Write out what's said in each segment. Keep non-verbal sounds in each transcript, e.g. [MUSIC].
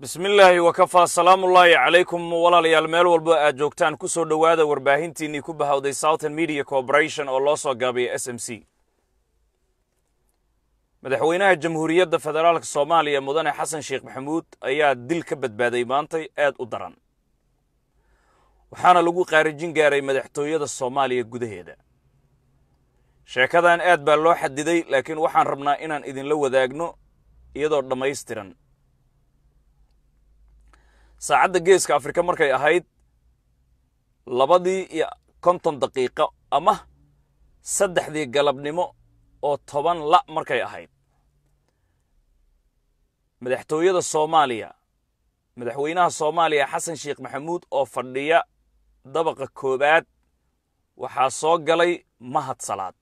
bismi illaahi wakafaa salaamu ullaahi calaykum walaalayaal meel walba aad joogtaan ku soo dhowaada warbaahintiinnii ku bahowday southern media corporation oo loo soo gaabiyay s m c madaxweynaha jamhuuriyadda federaalka soomaaliya mudane xasan sheekh maxamuud ayaa dil ka badbaaday maantay aad u daran waxaana lagu qaarijin gaaray madaxtooyada soomaaliya gudaheeda sheekadan aad baa loo xadiday laakiin waxaan rabnaa inaan idinla wadaagno iyadoo dhammaystiran saacadda geeska afrika markay ahayd labadii iyo konton daqiiqo ama saddexdii galabnimo oo toban la markay ahayd madaxtooyada soomaaliya madaxweynaha soomaaliya xasan sheekh maxamuud oo fadhiya dabaqa koowaad waxaa soo galay mahad salaad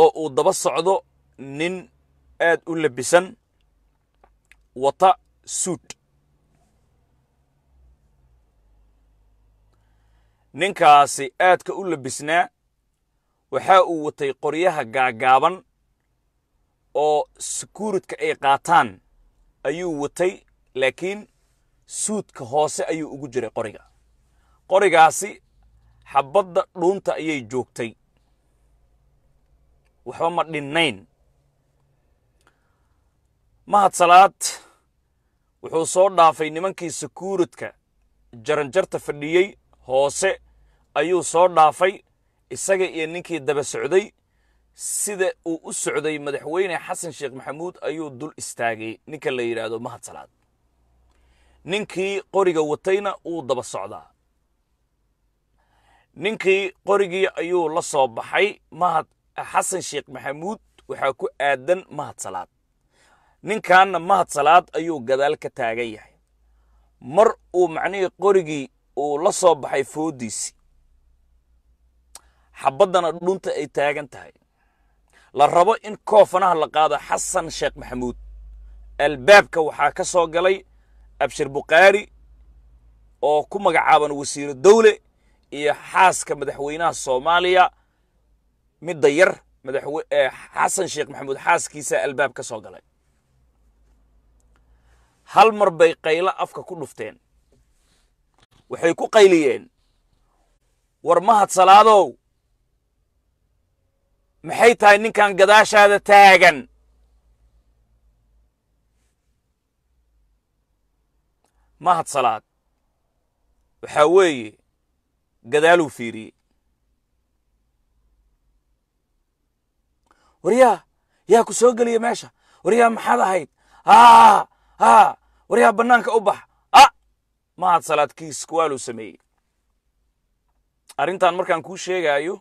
oo uu daba socdo nin aad u labisan wata suut ninkaasi aadka u labisnaa waxa uu watay qoryaha gaagaaban oo sikuuridka ay qaataan ayuu watay laakiin suudka hoose ayuu ugu jiray qoriga qorigaasi xabadda dhuunta ayay joogtay waxba ma dhinnayn mahad salaad wuxuu soo dhaafay nimankii sikuuridka jaranjarta fadhiyey hoose ayuu soo dhaafay isaga iyo ninkii daba socday sida uu u socday madaxweyne xasan sheekh maxamuud ayuu dul istaagay ninka la yidhaahdo mahad salaad ninkii qoriga watayna uu daba socdaa ninkii qorigii ayuu la soo baxay mahad eh, xasan sheekh maxamuud waxaa ku aadan mahad salaad ninkanna mahad salaad ayuu gadaal ka taagan yahay mar uu macnihii qorigii uu la soo baxay foodiisi xabaddana dhunta ay taagan tahay la rabo in koofanaha la qaado xasan sheekh maxamuud albaabka waxaa ka soo galay abshir bukhaari oo ku magacaaban wasiiro dowle iyo xaaska madaxweynaha soomaaliya midda yar eh, xasan sheekh maxamuud xaaskiisaa albaab ka soo galay hal mar bay qaylo afka ku dhufteen waxay ku qayliyeen war mahad salaadow maxay tahay ninkan gadaashaada taagan mahad salaad waxaa weeye gadaaluu fiiriyey waryaa yaa ku soo geliya meesha waryaa maxaad ahayd waryaa bannaanka u bax ma aad sameeyey arrintan markaan kuu sheegaayo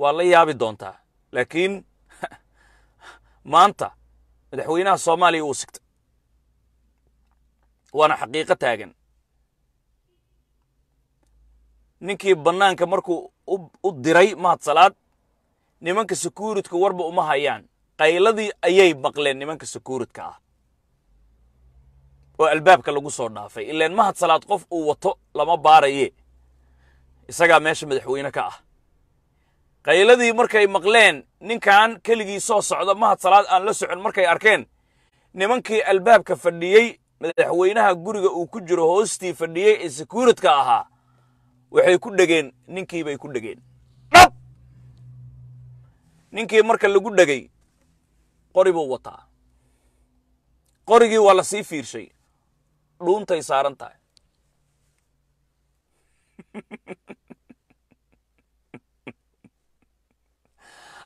waa la yaabi doontaa laakiin [LAUGHS] maanta madaxweynaha soomaaliya uu sigta waana xaqiiqo taagan ninkii bannaanka markuu u diray mahad salaad nimanka sekuuridka warba uma hayaan qayladii ayay maqleen nimanka sekuuridka ah oo albaabka lagu soo dhaafay ileen mahad salaad qof uu wato lama baaraye isagaa meesha madaxweyne ka ah qayladii markay maqleen ninkan keligii soo socda mahad salaad aan la socon markay arkeen nimankii albaabka fadhiyey madaxweynaha guriga uu ku jiro hoostii fadhiyey ee sekuuridka ahaa waxay ku dhegeen ninkii bay ku dhegeen ninkii marka lagu dhegay qori buu wataa qorigii waa la sii fiirshay dhuuntay saaran tahay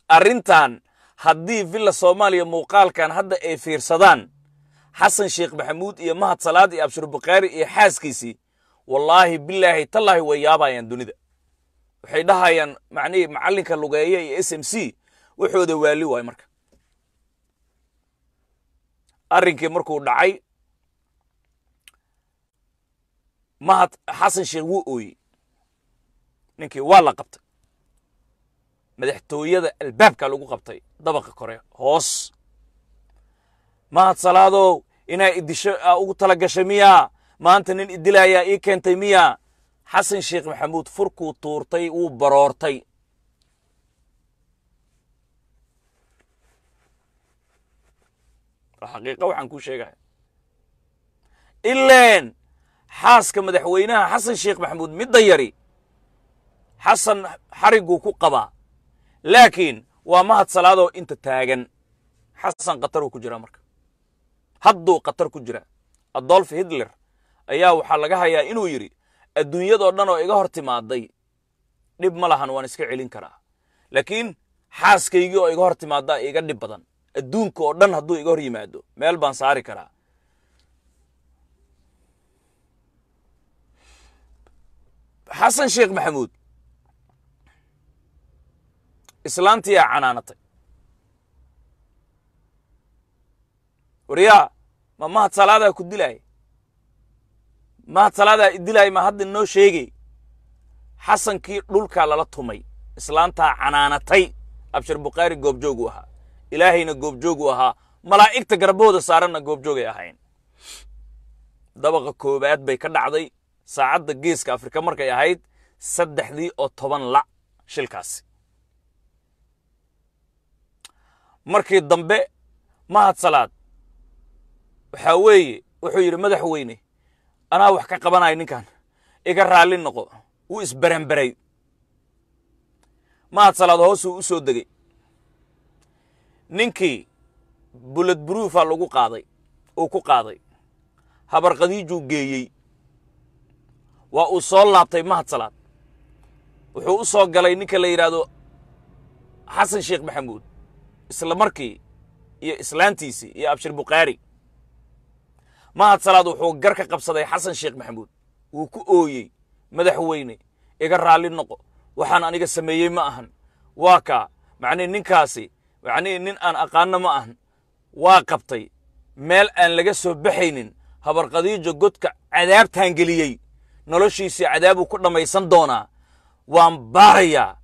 arrintan haddii villa soomaaliya muuqaalkan hadda ay fiirsadaan xasan sheekh maxamuud iyo mahad salaad iyo abshir bukhaari iyo xaaskiisii wallaahi bilaahi tallaahi way yaabayaan dunida waxay dhahayaan macnihii macallinka lugeeya iyo s m c waxooda waali waay marka arrinkii markuu dhacay mahad xasan sheekh wuu ooyey ninkii waa la qabtay madaxtooyada albaabka lagu qabtay dabaqa kore hoos mahad salaadow inaa idisho ah, ugu tala gashay miyaa maanta nin idilayaa ii keentay miyaa xasan sheekh maxamuud furkuu tuurtay wuu baroortay xaqiiqa waxaan kuu sheegaya ileen xaaska madaxweynaha xasan sheekh maxamuud midda yari xasan xariguu ku qabaa laakiin waa mahad salaadoo inta taagan xasan qatar uu ku jiraa marka hadduu qatar ku jira adolf hitler ayaa waxaa laga hayaa inuu yidhi adduunyadoo dhan oo iga hor timaaday dhib ma lahan waan iska celin karaa laakiin xaaskaygii oo iga hor timaaddaa iga dhib badan adduunka oo dhan hadduu iga hor yimaado meel baan saari karaa xasan sheekh maxamuud islaantiyaa canaanatay waryaa ma mahad salaadaa ku dilaaya mahad salaadaa idilaaya ma hadda noo sheegay xasankii dhulkaa lala tumay islaantaa canaanatay abshir bukhaari goobjoogu ahaa ilaahayna goobjoogu ahaa malaa'igta garbahooda saaranna goobjoogay ahayn dabaqa koobaad bay ka dhacday saacadda geeska afrika markay ahayd saddexdii oo toban la' shilkaasi markii dambe mahad salaad waxaa weeye wuxuu yidhi madaxweyne anaa wax ka qabanaya ninkan iga raalli noqo wuu isbaranbaray mahad salaad hoosuu u soo degay ninkii bulad buruufaa lagu qaaday uu ku qaaday habarqadiijuu geeyey waa uu soo laabtay mahadsalaad wuxuu u soo galay ninka la yidhaahdo xasan sheekh maxamuud isla markii iyo islaantiisii iyo abshir bukhaari mahadsalaad wuxuu garka qabsaday xasan sheekh maxamuud wuu ku ooyey madaxweyne iga raalli noqo waxaan aniga sameeyey ma ahan waa kaa macnii ninkaasi macnii nin aan aqaanno ma ahan waa qabtay meel aan laga soo baxaynin habarqadiijo godka cadaabtaan geliyey noloshiisii cadaabuu ku dhammaysan doonaa waan baarayaa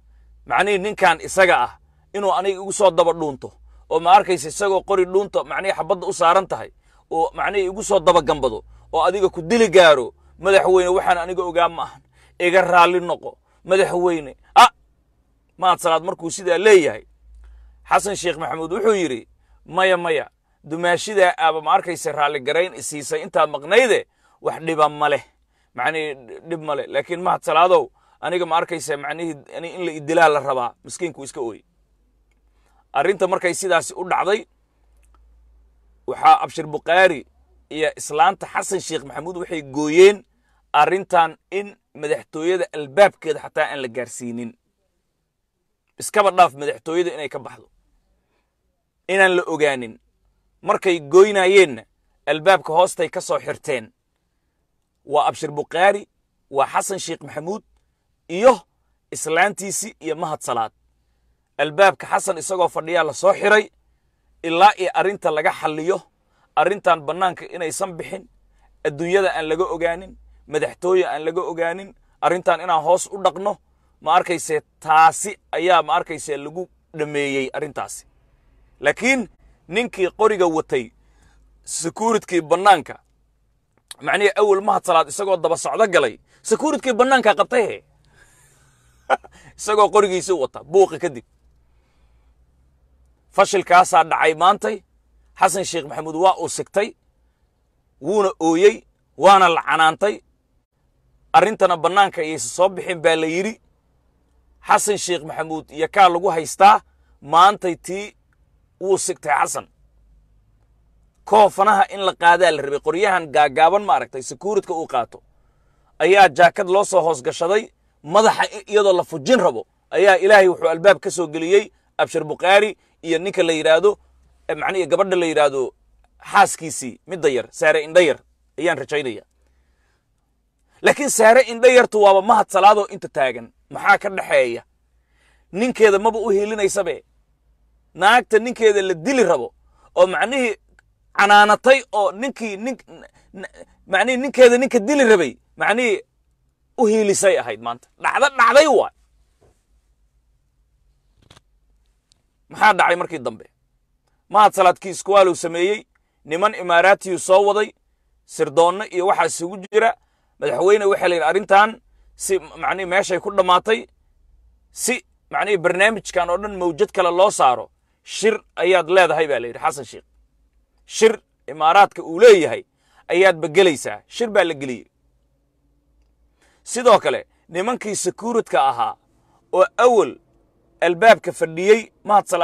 macnihii ninkan isaga ah inuu aniga igu soo daba dhuunto oo ma arkaysa isagoo qori dhuunta macnihii xabadda u saaran tahay oo macnihii igu soo dabagambado oo adiga ku dili gaaro madaxweyne waxaan aniga ogaa ma ahan iga raalli noqo madaxweyne a maad salaad markuu sidaa leeyahay xasan sheekh maxamuud wuxuu yidhi maya maya dumaashidaa aaba ma arkaysa raalligarayn isiisay intaad maqnayde wax dhiba ma leh macnihii dhib male laakiin mahad salaadow aniga ma arkaysa macnihii in la idilaa la rabaa miskiinku iska ooye arrinta markay sidaasi u dhacday waxaa abshir bukhaari iyo islaanta xasan sheekh maxamuud waxay gooyeen arrintan in madaxtooyada albaabkeeda xataa aan la gaarsiinin iskaba dhaaf madaxtooyada inay ka baxdo inaan la ogaanin markay goynayeenna albaabka hoostay ka soo xirteen waa abshir bukhaari waa xasan sheekh maxamuud iyo islaantiisii iyo mahad salaad albaabka xasan isagoo fadhiyaa la soo xiray ilaa iyo arrinta laga xalliyo arrintan bannaanka inaysan bixin adduunyada aan laga ogaanin madaxtooya aan laga ogaanin arrintan inaan hoos u dhaqno ma arkayse taasi ayaa ma arkayse lagu dhammeeyey arrintaasi laakiin ninkii qoriga watay sekuuritkii bannaanka macnihii awel mahad salaad isagoo daba socdo galay sakuuridkii bannaanka qabtay [LAUGHS] isagoo qorigiisa wata buuqa kadib fashilkaasaa dhacay maantay xasan sheekh maxamuud waa uu sigtay wuuna ooyey waana la canaantay arrintana bannaanka ayaysa soo bixin baa la yidhi xasan sheekh maxamuud iyo kaa lagu haystaa maantay tii wuu sigtay xasan koofanaha in la qaadaa la rabay qoryahan gaagaaban maaragtay sekuuritka uu qaato ayaa jaakad loo soo hoosgashaday madaxa iyadoo la fujin rabo ayaa ilaahay wuxuu albaab ka soo geliyey abshir bukhaari iyo ninka la yidhaahdo macnihi gabadha la yidhaahdo xaaskiisii midda yar saare indhayar ayaan rajaynaya laakiin saare indhayartu waaba mahad salaadoo inta taagan maxaa ka dhexeeya ninkeeda maba u hiilinaysabe naagta ninkeeda la dili rabo oo macnihii canaanatay oo ninkii nin ninkeeda ninka dili rabay macnihii u hiilisay ahayd maanta dhacda dhacday waay maxaa dhacay markii dambe mahad salaadkii iskuwaaluu sameeyey niman imaaraatiyuu soo waday sirdoonno iyo waxaa isugu jira madaxweyne waxaa la yidhi arrintan si macnihi meeshay ku dhammaatay si macnihii barnaamijkan oo dhan mawjad kale loo saaro shir ayaad leedahay baa la yidhi xasan sheekh shir imaaraadka uu leeyahay ayaadba gelaysaa shir baa la geliyey sidoo kale nimankii sekuuridka ahaa oo awel albaabka fadhiyey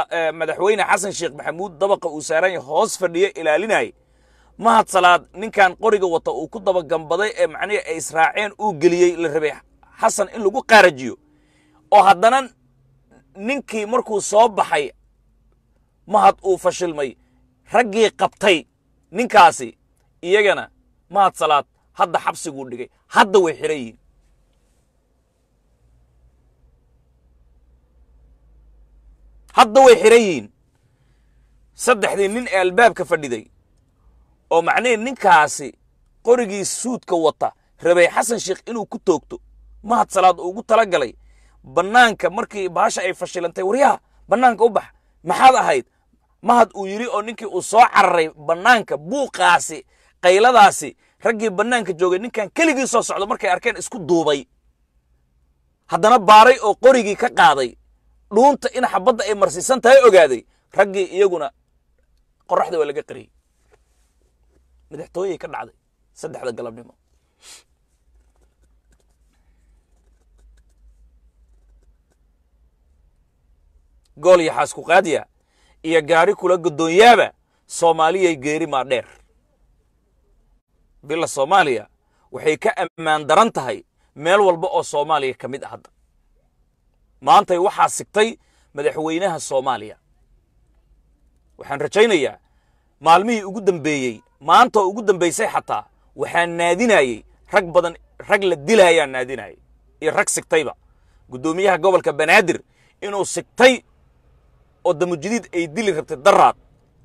eh, madaxweyne xasan sheekh maxamuud dabaqa uu saaran yahay hoos fadhiye ilaalinayay mahad salaad ninkan qoriga wata uu ku dabagambaday ee macnihi ay israaceen uu geliyey la rabay xasan in lagu qaarajiyo oo haddana ninkii markuu soo baxay mahad uu fashilmay raggii qabtay ninkaasi iyagana mahad salaad hadda xabsiguu dhigay hadda way xiran yihin hadda way xiran yihiin saddexdii nin ee albaabka fadhiday oo macnihii ninkaasi qorigii suudka wata rabay xasan sheekh inuu ku toogto mahad salaad ugu tala galay bannaanka markii baasha ay fashilantay waryaha bannaanka u bax maxaad ahayd mahad uu yidhi oo ninkii uu soo cararay bannaanka buuqaasi qayladaasi raggii bannaanka joogay ninkan keligii soo socdo markay arkeen isku duubay haddana baaray oo qorigii ka qaaday dhuunta in xabadda ay marsiisan tahay ogaaday raggii iyaguna qoraxda waa laga qariyey madaxtooyey ka dhacday saddexda galabnimo gool yaxaasku qaadiya iyo gaari kula guddoonyaaba soomaaliyay geeri maa dheer bila soomaaliya waxay ka ammaan daran tahay meel walba oo soomaaliya ka mid ah hadda maantay waxaa sigtay madaxweynaha soomaaliya waxaan rajaynayaa maalmihii ugu dambeeyey maantaoo ugu dambaysay xataa waxaan naadinayey rag badan rag la dilaayaan naadinayay iyo rag sigtayba guddoomiyaha gobolka banaadir inuu sigtay oo damo jadiid ay dili rabtay daraad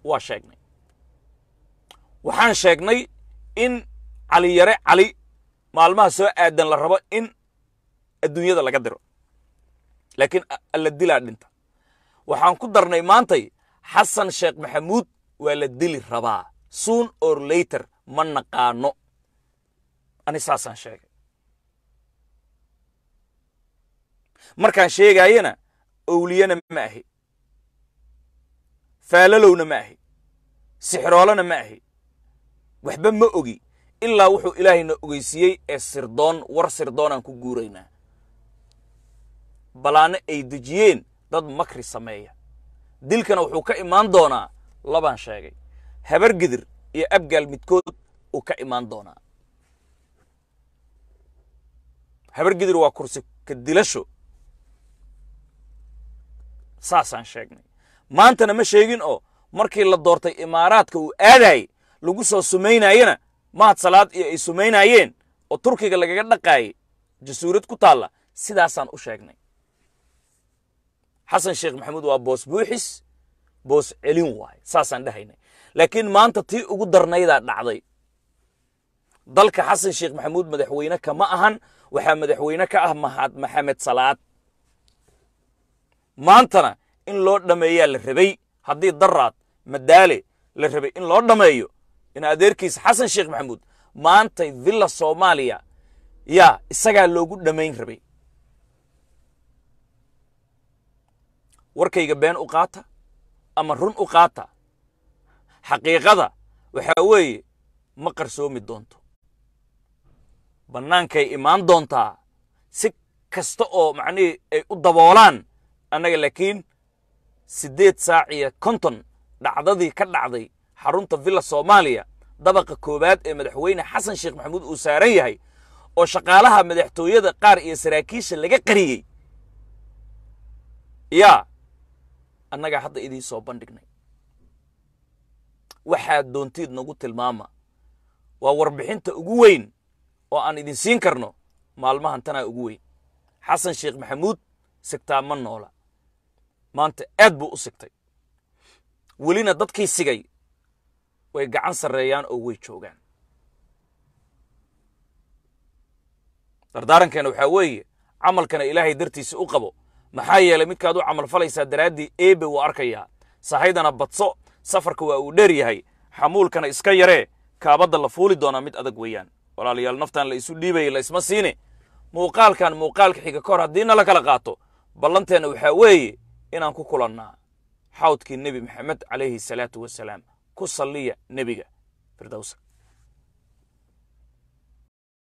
waa sheegnay waxaan sheegnay in cali yare cali maalmaha soo aadan la rabo in adduunyada laga diro laakiin la dilaa dhinta waxaan ku darnay maantay xasan sheekh maxamuud waa la dili rabaa soon or later ma naqaano ani saasaan sheegay markaan sheegaayana owliyana ma ahi faalalowna ma ahi sixroolana ma ahi waxba ma ogi ilaa wuxuu ilaahayna ogeysiiyey ee sirdoon war sirdoonaan ku guuraynaa balaanno ay dejiyeen dad makri sameeya dilkana wuxuu ka imaan doonaa labaan sheegay habar gidir iyo abgaal midkood uu ka imaan doonaa habargidir waa kursi ka dilasho saasaan sheegnay maantana ma sheegin oo markii la doortay imaaraadka uu aadayey lagu soo sumaynayana mahad salaad iyo ay sumaynaayeen oo turkiga lagaga dhaqaayey jasuurad ku taalla sidaasaan u sheegnay xasan sheekh maxamuud waa boos buuxis boos celin waay saasaan dhahaynay laakiin maanta tii ugu darnaydaa dhacday dalka xasan sheekh maxamuud madaxweyne kama ahan waxaa madaxweyne ka ah mahad maxamed salaad maantana in loo dhameeyaa la rabay haddii daraad madaale la rabay in loo dhammeeyo in adeerkiisa xasan sheekh maxamuud maantay villa soomaaliya yaa isagaa loogu dhammayn rabay warkayga been u qaata ama run u qaata xaqiiqada waxaa weeye ma qarsoomi doonto bannaankay imaan doontaa si kasta oo macnihii ay u daboolaan annaga laakiin siddeed saac iyo konton dhacdadii ka dhacday xarunta villa soomaaliya dabaqa koowaad ee madaxweyne xasan sheekh maxamuud uu saaran yahay oo shaqaalaha madaxtooyada qaar iyo saraakiisha laga qariyey yaa annagaa hadda idiin soo bandhignay waxaad doontiid nagu tilmaama waa warbixinta ugu weyn oo aan idin siin karno maalmahan tanaa ugu weyn xasan sheekh maxamuud sigtaa ma noola maanta aad buu u sigtay welina dadkii sigay way gacan sarreeyaan oo way joogaan dardaarankeena waxaa weeye camalkana ilaahay dartiisa u qabo maxaa yeelay midkaad u camal falaysaa daraaddii eebe wuu arkayaa sahaydana badso safarka waa uu dheer yahay xamuulkana iska yaree kaabadda la fuuli doonaa mid adag weeyaan walaalayaal naftan la isu dhiibayay la isma siine muuqaalkan muuqaalka xiga ka hor haddiina la kala qaato ballanteenna waxaa weeye inaan ku kulannaa xawdkii nebi maxamed calayhi salaatu wasalaam ku salliya nebiga firdowsa